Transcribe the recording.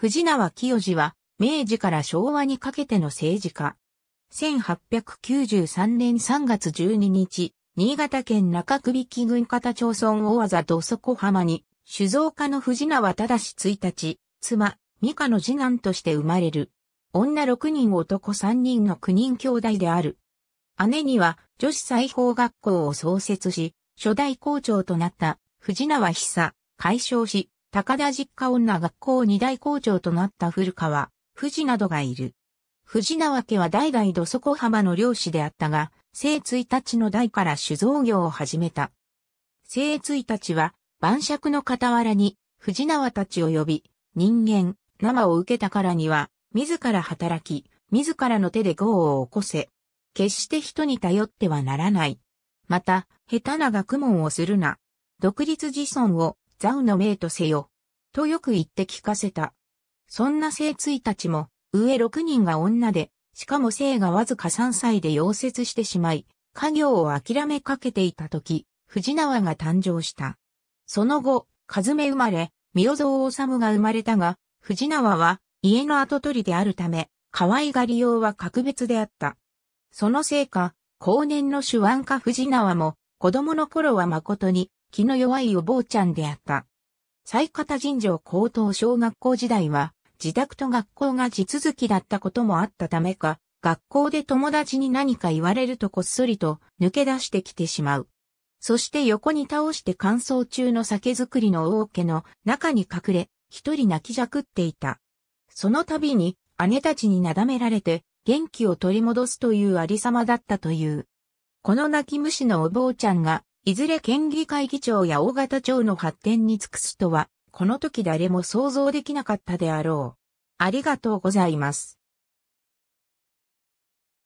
藤縄清治は、明治から昭和にかけての政治家。1893年3月12日、新潟県中首木郡方町村大技土底浜に、酒造家の藤縄正1日、妻、美香の次男として生まれる。女6人男3人の9人兄弟である。姉には女子裁縫学校を創設し、初代校長となった藤縄久、解消し、高田実家女学校二大校長となった古川、藤などがいる。藤縄家は代々土底浜の漁師であったが、生1日の代から酒造業を始めた。生1日は、晩酌の傍らに、藤縄たちを呼び、人間、生を受けたからには、自ら働き、自らの手で業を起こせ。決して人に頼ってはならない。また、下手な学問をするな。独立自尊をザウの命とせよ。とよく言って聞かせた。そんな聖追たちも、上6人が女で、しかも生がわずか3歳で溶接してしまい、家業を諦めかけていた時、藤縄が誕生した。その後、和目生まれ、三尾蔵治が生まれたが、藤縄は家の跡取りであるため、可愛がり用は格別であった。そのせいか、後年の手腕家藤縄も、子供の頃は誠に、気の弱いお坊ちゃんであった。最方尋常高等小学校時代は、自宅と学校が地続きだったこともあったためか、学校で友達に何か言われるとこっそりと抜け出してきてしまう。そして横に倒して乾燥中の酒造りの大家の中に隠れ、一人泣きじゃくっていた。その度に姉たちになだめられて元気を取り戻すというありさまだったという。この泣き虫のお坊ちゃんがいずれ県議会議長や大型町の発展に尽くすとは、この時誰も想像できなかったであろう。ありがとうございます。